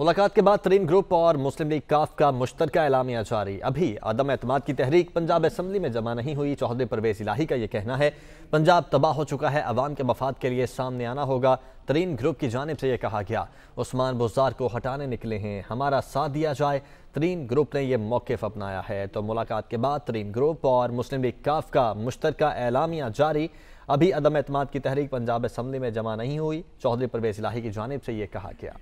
मुलाकात के बाद तरीन ग्रुप और मुस्लिम लीग काफ का मुश्तर एलामिया जारी अभी आदम एतमाद की तहरीक पंजाब असम्बली में जमा नहीं हुई चौहद परवेज इलाही का ये कहना है पंजाब तबाह हो चुका है अवाम के मफाद के लिए सामने आना होगा तरीन ग्रुप की जानब से यह कहा गया उस्मान बुजार को हटाने निकले हैं हमारा साथ दिया जाए तरीन ग्रुप ने यह मौकफ अपनाया है तो मुलाकात के बाद तरीन ग्रुप और मुस्लिम लीग काफ का मुश्तर एलामिया जारी अभी अदम एतमाद की तहरीक पंजाब असम्बली में जमा नहीं हुई चौधरी परवेज इलाही की जानब से यह कहा गया